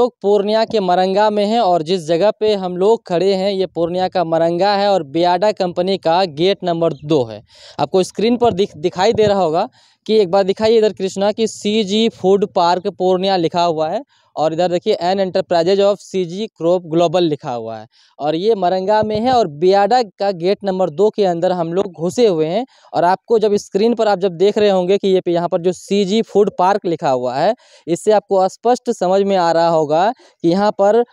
लोग पूर्णिया के मरंगा में हैं और जिस जगह पे हम लोग खड़े हैं ये पूर्णिया का मरंगा है और बियाडा कंपनी का गेट नंबर दो है आपको स्क्रीन पर दिख दिखाई दे रहा होगा कि एक बार दिखाइए इधर कृष्णा कि C G food park Purnia लिखा हुआ है और इधर देखिए N enterprises of C G crop global लिखा हुआ है और ये मरंगा में है और बियाडा का गेट नंबर दो के अंदर हम लोग घुसे हुए हैं और आपको जब स्क्रीन पर आप जब देख रहे होंगे कि ये यहाँ पर जो सी जी फूड पार्क लिखा हुआ है इससे आपको स्पष्ट समझ में आ रहा होगा कि यहाँ पर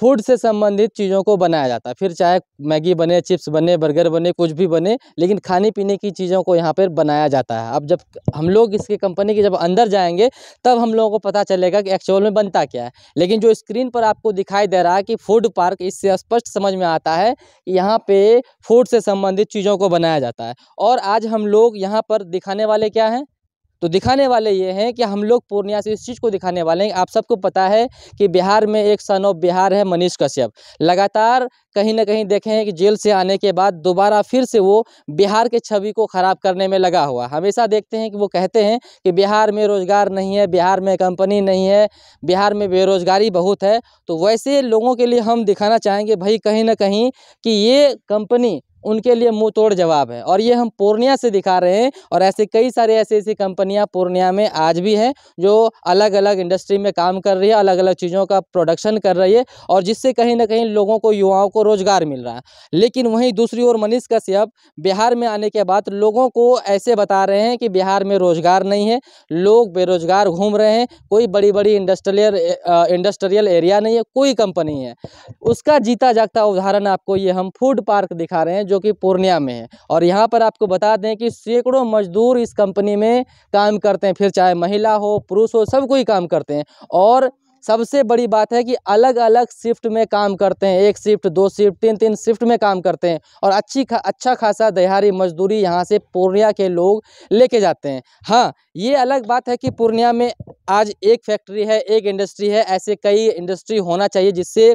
फूड से संबंधित चीज़ों को बनाया जाता है फिर चाहे मैगी बने चिप्स बने बर्गर बने कुछ भी बने लेकिन खाने पीने की चीज़ों को यहाँ पर बनाया जाता है अब जब हम लोग इसकी कंपनी के जब अंदर जाएंगे तब हम लोगों को पता चलेगा कि एक्चुअल में बनता क्या है लेकिन जो स्क्रीन पर आपको दिखाई दे रहा है कि फूड पार्क इससे स्पष्ट समझ में आता है कि यहाँ पर फूड से संबंधित चीज़ों को बनाया जाता है और आज हम लोग यहाँ पर दिखाने वाले क्या हैं तो दिखाने वाले ये हैं कि हम लोग पूर्णिया से इस चीज़ को दिखाने वाले हैं आप सबको पता है कि बिहार में एक सन ऑफ बिहार है मनीष कश्यप लगातार कहीं ना कहीं देखे हैं कि जेल से आने के बाद दोबारा फिर से वो बिहार के छवि को ख़राब करने में लगा हुआ हमेशा देखते हैं कि वो कहते हैं कि बिहार में रोज़गार नहीं है बिहार में कंपनी नहीं है बिहार में बेरोज़गारी बहुत है तो वैसे लोगों के लिए हम दिखाना चाहेंगे भाई कहीं ना कहीं कि ये कंपनी उनके लिए मुँह तोड़ जवाब है और ये हम पूर्णिया से दिखा रहे हैं और ऐसे कई सारे ऐसी ऐसी कंपनियां पूर्णिया में आज भी हैं जो अलग अलग इंडस्ट्री में काम कर रही है अलग अलग चीज़ों का प्रोडक्शन कर रही है और जिससे कहीं ना कहीं लोगों को युवाओं को रोज़गार मिल रहा है लेकिन वहीं दूसरी ओर मनीष कश्यप बिहार में आने के बाद लोगों को ऐसे बता रहे हैं कि बिहार में रोज़गार नहीं है लोग बेरोज़गार घूम रहे हैं कोई बड़ी बड़ी इंडस्ट्रियल इंडस्ट्रियल एरिया नहीं है कोई कंपनी है उसका जीता जागता उदाहरण आपको ये हम फूड पार्क दिखा रहे हैं जो कि पूर्णिया में है और यहाँ पर आपको बता दें कि सैकड़ों मजदूर इस कंपनी में काम करते हैं फिर चाहे महिला हो पुरुष हो सब कोई काम करते हैं और सबसे बड़ी बात है कि अलग अलग शिफ्ट में काम करते हैं एक शिफ्ट दो शिफ्ट तीन तीन शिफ्ट में काम करते हैं और अच्छी खा, अच्छा खासा दिहाड़ी मजदूरी यहाँ से पूर्णिया के लोग लेके जाते हैं हाँ ये अलग बात है कि पूर्णिया में आज एक फैक्ट्री है एक इंडस्ट्री है ऐसे कई इंडस्ट्री होना चाहिए जिससे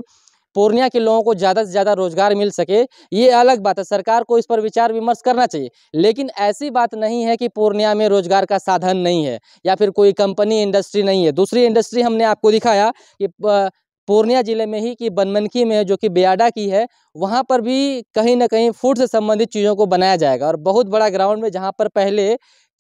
पूर्णिया के लोगों को ज़्यादा से ज़्यादा रोजगार मिल सके ये अलग बात है सरकार को इस पर विचार विमर्श करना चाहिए लेकिन ऐसी बात नहीं है कि पूर्णिया में रोजगार का साधन नहीं है या फिर कोई कंपनी इंडस्ट्री नहीं है दूसरी इंडस्ट्री हमने आपको दिखाया कि पूर्णिया जिले में ही कि बनमनखी में जो कि बेयाडा की है वहाँ पर भी कहीं ना कहीं फूड से संबंधित चीज़ों को बनाया जाएगा और बहुत बड़ा ग्राउंड में जहाँ पर पहले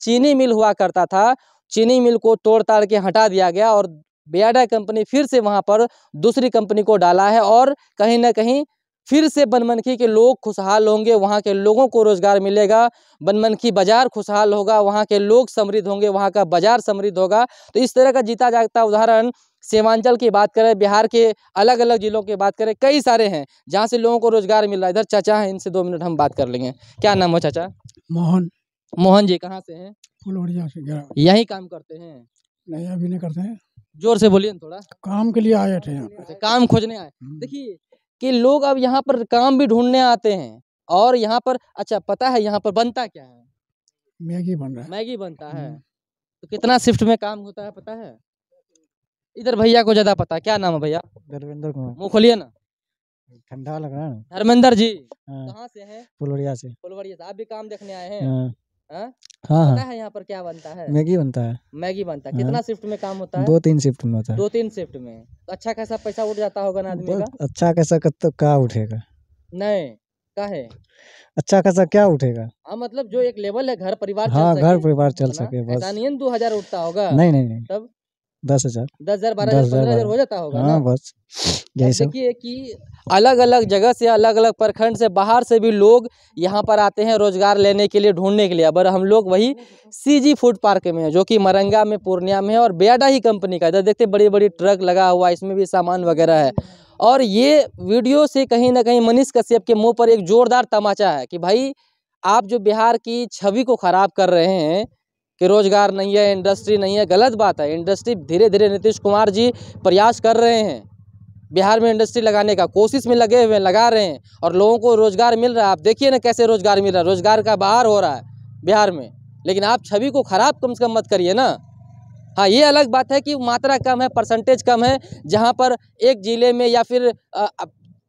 चीनी मिल हुआ करता था चीनी मिल को तोड़ताड़ के हटा दिया गया और बियाडा कंपनी फिर से वहाँ पर दूसरी कंपनी को डाला है और कहीं ना कहीं फिर से बनमनखी के लोग खुशहाल होंगे वहाँ के लोगों को रोज़गार मिलेगा बनमनखी बाज़ार खुशहाल होगा वहाँ के लोग समृद्ध होंगे वहाँ का बाज़ार समृद्ध होगा तो इस तरह का जीता जागता उदाहरण सीमांचल की बात करें बिहार के अलग अलग ज़िलों की बात करें कई सारे हैं जहाँ से लोगों को रोज़गार मिल रहा है इधर चाचा हैं इनसे दो मिनट हम बात कर लेंगे क्या नाम हो चाचा मोहन मोहन जी कहाँ से हैं फुलौरिया से यहीं काम करते हैं नहीं अभी नहीं करते हैं जोर से बोलिए थोड़ा काम के लिए आए थे यहाँ अच्छा, काम खोजने आए हम्म। देखिए कि लोग अब यहाँ पर काम भी ढूंढने आते हैं और यहाँ पर अच्छा पता है यहाँ पर बनता क्या है मैगी बन रहा है मैगी बनता है हम्म। तो कितना शिफ्ट में काम होता है पता है इधर भैया को ज्यादा पता क्या नाम है भैया धर्मेंद्र कुमार मुँह खोलिए ना ठंडा लग रहा है धर्मेंद्र जी हाँ। कहाँ से है फुलवरिया से फुलवरिया से आप भी काम देखने आए हैं हाँ। हाँ? हाँ, हाँ पता है यहाँ पर क्या बनता है मैगी बनता है मैगी बनता है हाँ। कितना शिफ्ट में काम होता है दो तीन शिफ्ट में होता है दो तीन शिफ्ट में तो अच्छा खासा पैसा उठ जाता होगा ना आदमी का अच्छा खासा तो क्या उठेगा नहीं कहे अच्छा खासा क्या उठेगा हाँ मतलब जो एक लेवल है घर परिवार हाँ घर परिवार चल सके बस दो हजार उठता होगा नहीं नहीं नहीं तब दस हजार दस हजार बारह हजार पंद्रह हजार हो जाता होगा हाँ बस जैसे कि कि अलग अलग जगह से अलग अलग प्रखंड से बाहर से भी लोग यहाँ पर आते हैं रोजगार लेने के लिए ढूंढने के लिए अब हम लोग वही सीजी फूड पार्क में है जो कि मरंगा में पूर्णिया में है और बेडा ही कंपनी का इधर देखते बड़ी बड़ी ट्रक लगा हुआ है इसमें भी सामान वगैरह है और ये वीडियो से कहीं ना कहीं मनीष कश्यप के मुँह पर एक जोरदार तमाचा है कि भाई आप जो बिहार की छवि को ख़राब कर रहे हैं कि रोज़गार नहीं है इंडस्ट्री नहीं है गलत बात है इंडस्ट्री धीरे धीरे नीतीश कुमार जी प्रयास कर रहे हैं बिहार में इंडस्ट्री लगाने का कोशिश में लगे हुए हैं लगा रहे हैं और लोगों को रोज़गार मिल रहा है आप देखिए ना कैसे रोज़गार मिल रहा है रोज़गार का बाहर हो रहा है बिहार में लेकिन आप छवि को ख़राब कम से कम मत करिए ना हाँ ये अलग बात है कि मात्रा कम है परसेंटेज कम है जहाँ पर एक ज़िले में या फिर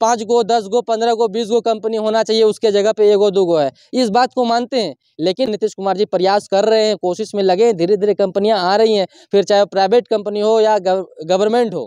पाँच गो दस गो पंद्रह गो बीस गो कंपनी होना चाहिए उसके जगह पे एगो दो गो है इस बात को मानते हैं लेकिन नीतीश कुमार जी प्रयास कर रहे हैं कोशिश में लगे धीरे धीरे कंपनियाँ आ रही हैं फिर चाहे प्राइवेट कंपनी हो या गवर्नमेंट हो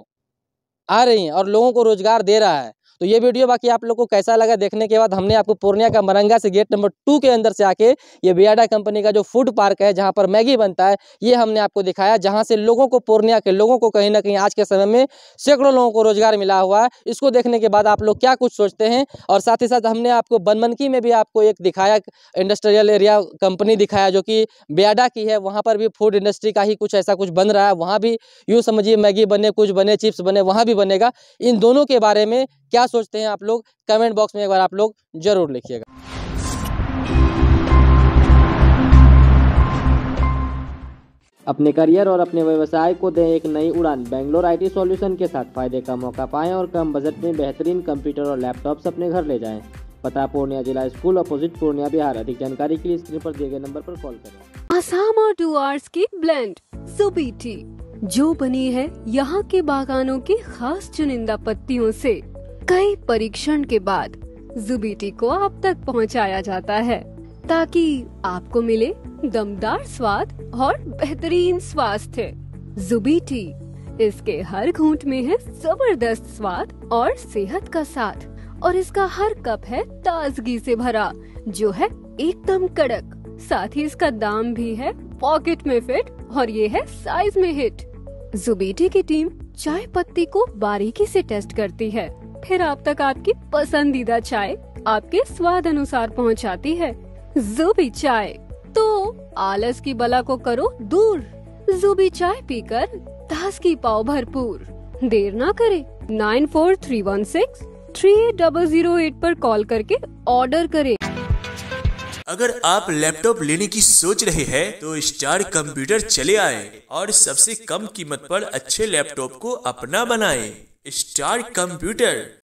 आ रही हैं और लोगों को रोजगार दे रहा है तो ये वीडियो बाकी आप लोग को कैसा लगा देखने के बाद हमने आपको पूर्णिया का मरंगा से गेट नंबर टू के अंदर से आके ये बियाडा कंपनी का जो फूड पार्क है जहाँ पर मैगी बनता है ये हमने आपको दिखाया जहाँ से लोगों को पूर्णिया के लोगों को कहीं ना कहीं आज के समय में सैकड़ों लोगों को रोजगार मिला हुआ है इसको देखने के बाद आप लोग क्या कुछ सोचते हैं और साथ ही साथ हमने आपको बनमनकी में भी आपको एक दिखाया इंडस्ट्रियल एरिया कंपनी दिखाया जो कि बियाडा की है वहाँ पर भी फूड इंडस्ट्री का ही कुछ ऐसा कुछ बन रहा है वहाँ भी यूँ समझिए मैगी बने कुछ बने चिप्स बने वहाँ भी बनेगा इन दोनों के बारे में क्या सोचते हैं आप लोग कमेंट बॉक्स में एक बार आप लोग ज़रूर लिखिएगा अपने करियर और अपने व्यवसाय को दें एक नई उड़ान बेंगलोर आईटी सॉल्यूशन के साथ फायदे का मौका पाएं और कम बजट में बेहतरीन कंप्यूटर और लैपटॉप्स अपने घर ले जाएं। पता पूर्णिया जिला स्कूल अपोजिट पूर्णिया बिहार अधिक जानकारी के लिए स्क्रीन पर दिए गए नंबर पर कॉल करें आसाम और टू आर्स की ब्लेंड सुबी जो बनी है यहाँ के बागानों की खास चुनिंदा पत्तियों ऐसी कई परीक्षण के बाद जुबीटी को आप तक पहुंचाया जाता है ताकि आपको मिले दमदार स्वाद और बेहतरीन स्वास्थ्य जुबीटी इसके हर घूंट में है जबरदस्त स्वाद और सेहत का साथ और इसका हर कप है ताजगी से भरा जो है एकदम कड़क साथ ही इसका दाम भी है पॉकेट में फिट और ये है साइज में हिट जुबीटी की टीम चाय पत्ती को बारीकी से टेस्ट करती है फिर आप तक आपकी पसंदीदा चाय आपके स्वाद अनुसार पहुंचाती है जूबी चाय तो आलस की बला को करो दूर जूबी चाय पीकर दस की पाव भरपूर देर ना करे nine four three one six three double zero eight पर कॉल करके ऑर्डर करें अगर आप लैपटॉप लेने की सोच रहे हैं तो स्टार कंप्यूटर चले आए और सबसे कम कीमत पर अच्छे लैपटॉप को अपना बनाएं। Star Computer